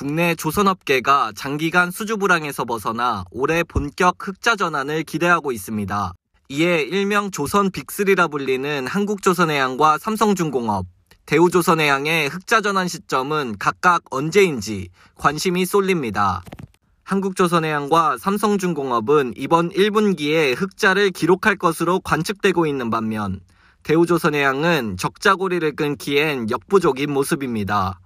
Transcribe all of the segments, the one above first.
국내 조선업계가 장기간 수주 불황에서 벗어나 올해 본격 흑자 전환을 기대하고 있습니다. 이에 일명 조선 빅3라 불리는 한국조선해양과 삼성중공업, 대우조선해양의 흑자 전환 시점은 각각 언제인지 관심이 쏠립니다. 한국조선해양과 삼성중공업은 이번 1분기에 흑자를 기록할 것으로 관측되고 있는 반면 대우조선해양은 적자고리를 끊기엔 역부족인 모습입니다.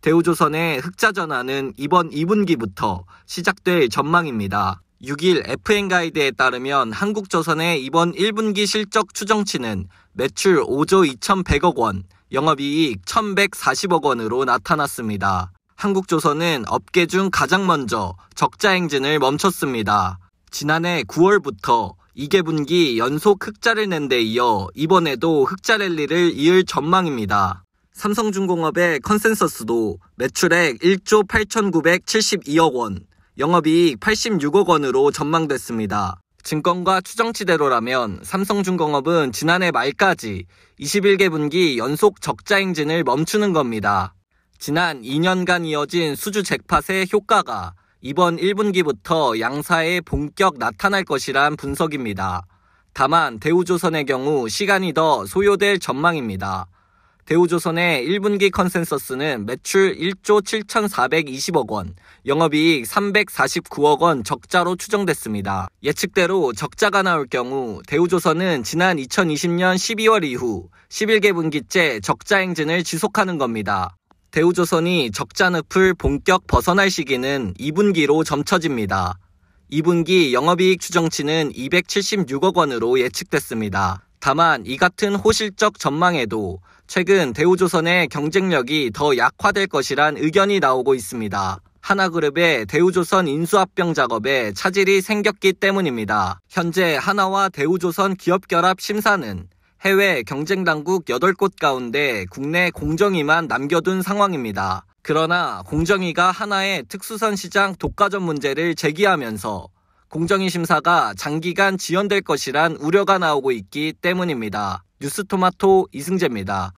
대우조선의 흑자 전환은 이번 2분기부터 시작될 전망입니다. 6일 FN 가이드에 따르면 한국조선의 이번 1분기 실적 추정치는 매출 5조 2,100억 원, 영업이익 1,140억 원으로 나타났습니다. 한국조선은 업계 중 가장 먼저 적자 행진을 멈췄습니다. 지난해 9월부터 2개분기 연속 흑자를 낸 데 이어 이번에도 흑자 랠리를 이을 전망입니다. 삼성중공업의 컨센서스도 매출액 1조 8,972억 원, 영업이익 86억 원으로 전망됐습니다. 증권과 추정치대로라면 삼성중공업은 지난해 말까지 21개 분기 연속 적자 행진을 멈추는 겁니다. 지난 2년간 이어진 수주 잭팟의 효과가 이번 1분기부터 양사에 본격 나타날 것이란 분석입니다. 다만 대우조선의 경우 시간이 더 소요될 전망입니다. 대우조선의 1분기 컨센서스는 매출 1조 7,420억 원, 영업이익 349억 원 적자로 추정됐습니다. 예측대로 적자가 나올 경우 대우조선은 지난 2020년 12월 이후 11개 분기째 적자 행진을 지속하는 겁니다. 대우조선이 적자 늪을 본격 벗어날 시기는 2분기로 점쳐집니다. 2분기 영업이익 추정치는 276억 원으로 예측됐습니다. 다만 이 같은 호실적 전망에도 최근 대우조선의 경쟁력이 더 약화될 것이란 의견이 나오고 있습니다. 하나그룹의 대우조선 인수합병 작업에 차질이 생겼기 때문입니다. 현재 하나와 대우조선 기업결합 심사는 해외 경쟁당국 8곳 가운데 국내 공정위만 남겨둔 상황입니다. 그러나 공정위가 하나의 특수선 시장 독과점 문제를 제기하면서 공정위 심사가 장기간 지연될 것이란 우려가 나오고 있기 때문입니다. 뉴스토마토 이승재입니다.